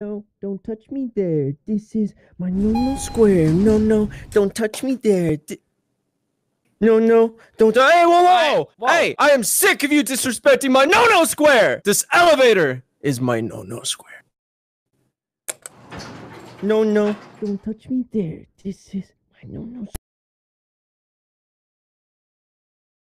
no, don't touch me there. This is my no no square. No no, don't touch me there. D- no no, don't. T- hey whoa whoa. whoa hey, I am sick of you disrespecting my no no square. This elevator is my no no square. No no, don't touch me there. This is my no no.